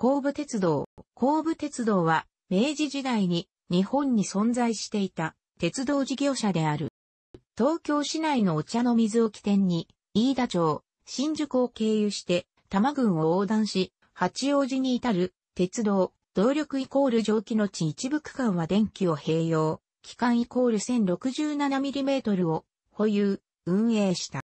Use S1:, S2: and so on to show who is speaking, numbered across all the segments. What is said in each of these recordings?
S1: 神武鉄道。神武鉄道は、明治時代に日本に存在していた鉄道事業者である。東京市内のお茶の水を起点に、飯田町、新宿を経由して、多摩郡を横断し、八王子に至る鉄道、動力イコール蒸気の地一部区間は電気を併用、機関イコール 1067mm を保有、運営した。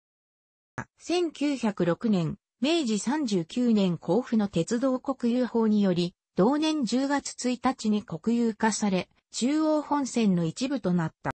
S1: 1906年、明治39年甲府の鉄道国有法により、同年10月1日に国有化され、中央本線の一部となった。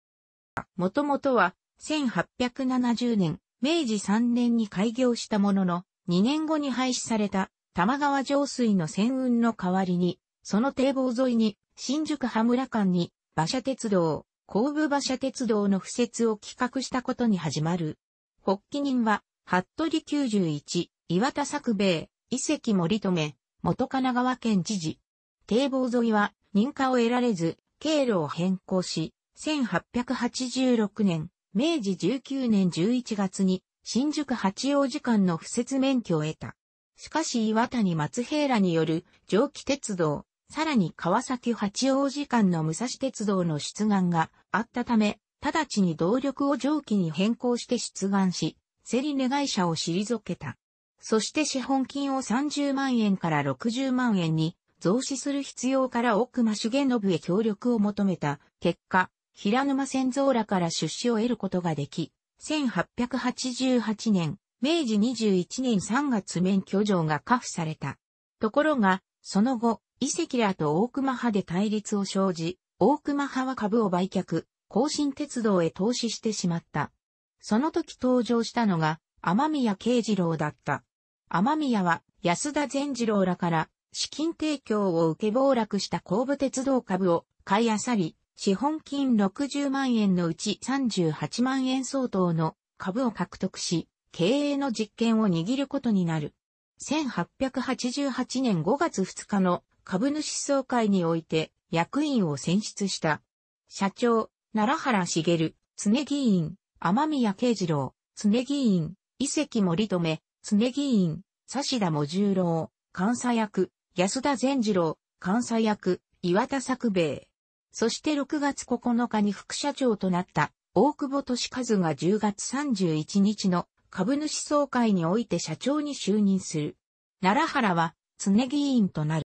S1: もともとは、1870年、明治3年に開業したものの、2年後に廃止された、玉川上水の船運の代わりに、その堤防沿いに、新宿羽村間に、馬車鉄道、後部馬車鉄道の付設を企画したことに始まる。発起人は、服部91、岩田作兵衛、遺跡森留、元神奈川県知事。堤防沿いは認可を得られず、経路を変更し、1886年、明治19年11月に、新宿八王子間の不設免許を得た。しかし岩谷松平らによる蒸気鉄道、さらに川崎八王子間の武蔵鉄道の出願があったため、直ちに動力を蒸気に変更して出願し、競り願い者を退けた。そして資本金を30万円から60万円に増資する必要から奥間重信へ協力を求めた結果、平沼千蔵らから出資を得ることができ、1888年、明治21年3月免許状が下付された。ところが、その後、遺跡らと大熊派で対立を生じ、大熊派は株を売却、更新鉄道へ投資してしまった。その時登場したのが、天宮慶次郎だった。天宮は安田善次郎らから資金提供を受け暴落した神部鉄道株を買い漁り、資本金60万円のうち38万円相当の株を獲得し、経営の実権を握ることになる。1888年5月2日の株主総会において役員を選出した。社長、奈良原茂、常議員、天宮慶次郎、常議員、遺跡森留、常議員、指田茂十郎、監査役、安田善次郎、監査役、岩田作兵衛。そして6月9日に副社長となった大久保利和が10月31日の株主総会において社長に就任する。奈良原は常議員となる。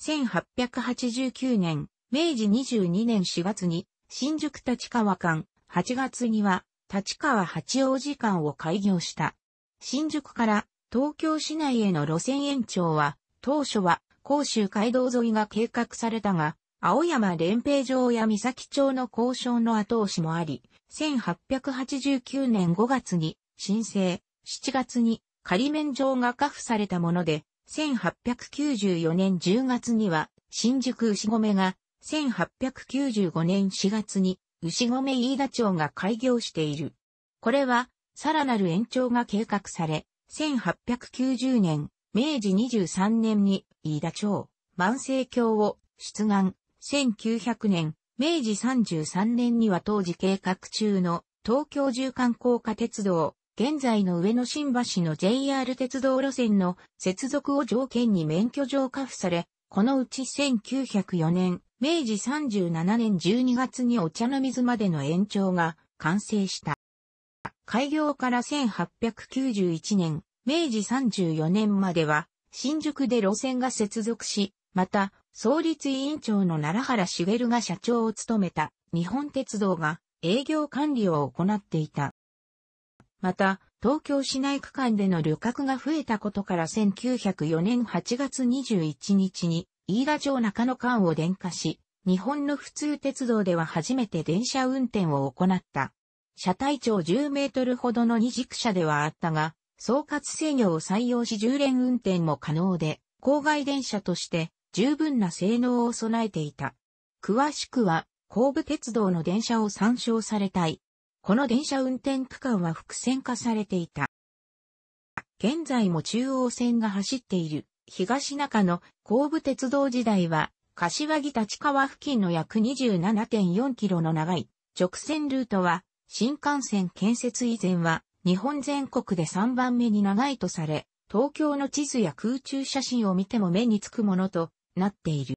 S1: 1889年、明治22年4月に新宿立川間、8月には立川八王子間を開業した。新宿から東京市内への路線延長は、当初は甲州街道沿いが計画されたが、青山連平城や三崎町の交渉の後押しもあり、1889年5月に申請、7月に仮免状が下付されたもので、1894年10月には新宿牛込が、1895年4月に牛込飯田町が開業している。これはさらなる延長が計画され、1890年、明治23年に飯田町、万世橋を出願、1900年、明治33年には当時計画中の東京縦貫高架鉄道、現在の上野新橋の JR 鉄道路線の接続を条件に免許状下付され、このうち1904年、明治37年12月にお茶の水までの延長が完成した。開業から1891年、明治34年までは、新宿で路線が接続し、また、創立委員長の奈良原茂が社長を務めた日本鉄道が営業管理を行っていた。また、東京市内区間での旅客が増えたことから1904年8月21日に、飯田町中野間を電化し、日本の普通鉄道では初めて電車運転を行った。車体長10メートルほどの二軸車ではあったが、総括制御を採用し10連運転も可能で、郊外電車として十分な性能を備えていた。詳しくは、後部鉄道の電車を参照されたい。この電車運転区間は複線化されていた。現在も中央線が走っている東中の後部鉄道時代は、柏木立川付近の約27.4キロの長い直線ルートは新幹線建設以前は日本全国で3番目に長いとされ、東京の地図や空中写真を見ても目につくものとなっている。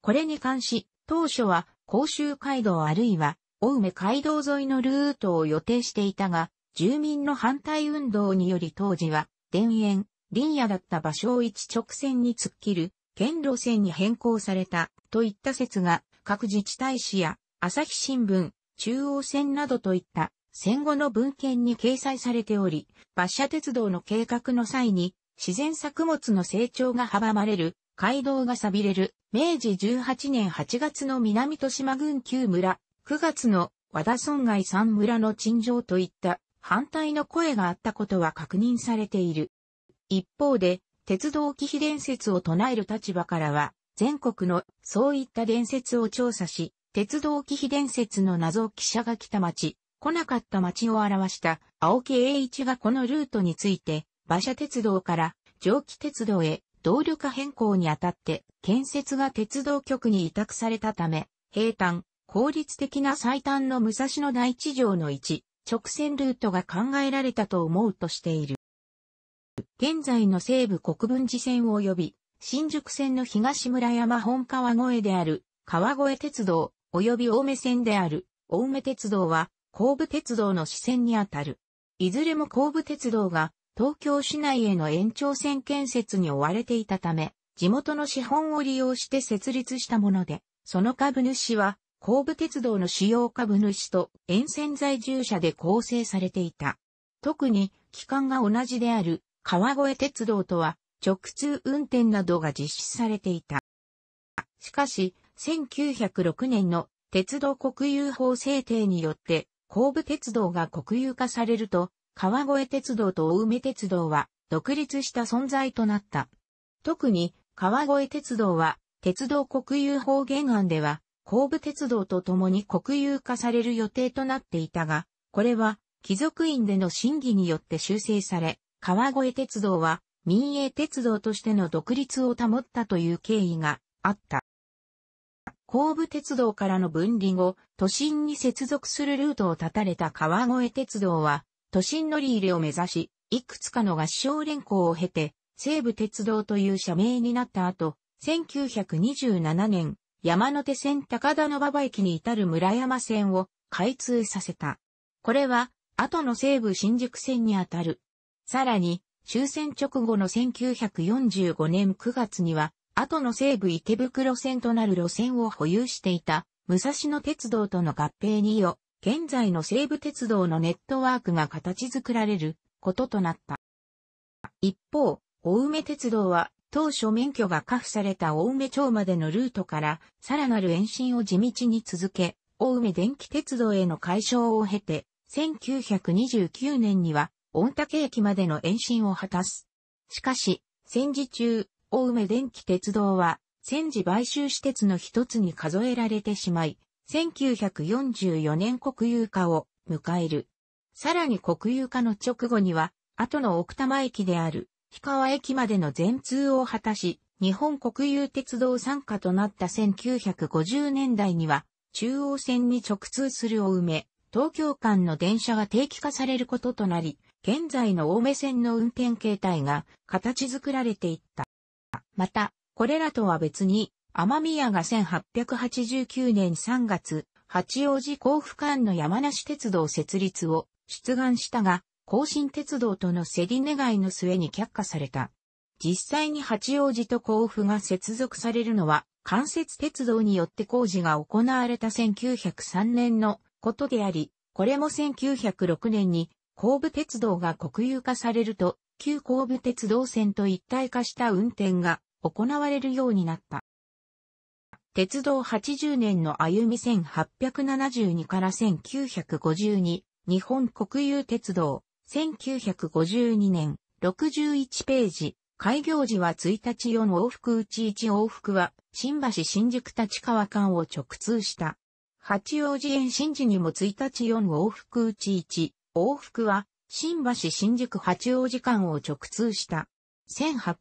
S1: これに関し、当初は甲州街道あるいは青梅街道沿いのルートを予定していたが、住民の反対運動により当時は田園、林野だった場所を一直線に突っ切る、県路線に変更されたといった説が各自治体市や朝日新聞、中央線などといった戦後の文献に掲載されており、馬車鉄道の計画の際に自然作物の成長が阻まれる、街道が錆びれる、明治18年8月の南豊島郡旧村、9月の和田村外三村の陳情といった反対の声があったことは確認されている。一方で、鉄道機非伝説を唱える立場からは、全国のそういった伝説を調査し、鉄道機秘伝説の謎記者が来た町、来なかった町を表した青木栄一がこのルートについて、馬車鉄道から蒸気鉄道へ動力変更にあたって建設が鉄道局に委託されたため、平坦、効率的な最短の武蔵野大地上の置、直線ルートが考えられたと思うとしている。現在の西部国分寺線及び、新宿線の東村山本川越である川越鉄道、及び青梅線である、青梅鉄道は、神武鉄道の支線にあたる。いずれも神武鉄道が、東京市内への延長線建設に追われていたため、地元の資本を利用して設立したもので、その株主は、神武鉄道の主要株主と沿線在住者で構成されていた。特に、機関が同じである川越鉄道とは直通運転などが実施されていた。しかし、1906年の鉄道国有法制定によって、神部鉄道が国有化されると、川越鉄道と大梅鉄道は独立した存在となった。特に川越鉄道は鉄道国有法原案では神部鉄道と共に国有化される予定となっていたが、これは貴族院での審議によって修正され、川越鉄道は民営鉄道としての独立を保ったという経緯があった。神武鉄道からの分離後、都心に接続するルートを断たれた川越鉄道は、都心乗り入れを目指し、いくつかの合唱連行を経て、西武鉄道という社名になった後、1927年、山手線高田の馬場駅に至る村山線を開通させた。これは、後の西武新宿線にあたる。さらに、終戦直後の1945年9月には、後の西武池袋線となる路線を保有していた武蔵野鉄道との合併によ、現在の西武鉄道のネットワークが形作られることとなった。一方、青梅鉄道は当初免許が下付された青梅町までのルートからさらなる延伸を地道に続け、青梅電気鉄道への解消を経て、1929年には御嶽駅までの延伸を果たす。しかし、戦時中、青梅電気鉄道は、戦時買収私鉄の一つに数えられてしまい、1944年国有化を迎える。さらに国有化の直後には、後の奥多摩駅である、氷川駅までの全通を果たし、日本国有鉄道参加となった1950年代には、中央線に直通する青梅、東京間の電車が定期化されることとなり、現在の青梅線の運転形態が形作られていった。また、これらとは別に、天宮が1889年3月、八王子甲府間の山梨鉄道設立を出願したが、甲信鉄道との競り願いの末に却下された。実際に八王子と甲府が接続されるのは、関節鉄道によって工事が行われた1903年のことであり、これも1906年に、甲部鉄道が国有化されると、旧後部鉄道線と一体化した運転が行われるようになった。鉄道80年の歩み1872から1952日本国有鉄道1952年61ページ開業時は1日4往復うち1往復は新橋新宿立川間を直通した。八王子園新地にも1日4往復うち1往復は新橋新宿八王子間を直通した。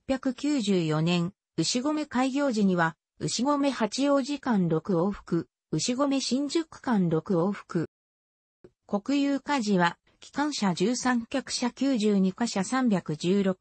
S1: 1894年、牛込開業時には、牛込八王子間6往復、牛込新宿間6往復。国有火事は、機関車13客車92貨車316。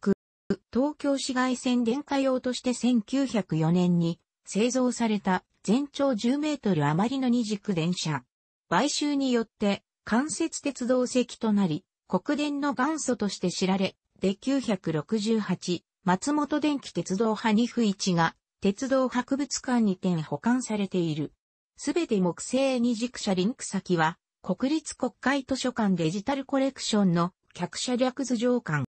S1: 東京市街線電化用として1904年に製造された全長10メートル余りの二軸電車。買収によって関節鉄道席となり、国電の元祖として知られ、で968、松本電気鉄道派2府1が、鉄道博物館に点保管されている。すべて木製二軸車リンク先は、国立国会図書館デジタルコレクションの客車略図上館。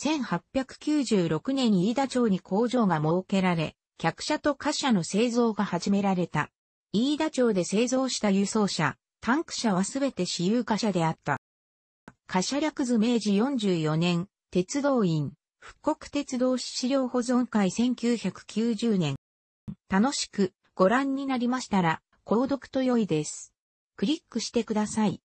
S1: 1896年に飯田町に工場が設けられ、客車と貨車の製造が始められた。飯田町で製造した輸送車、タンク車はすべて私有貨車であった。貨車略図明治44年、鉄道院、復刻鉄道資料保存会1990年。楽しくご覧になりましたら、購読と良いです。クリックしてください。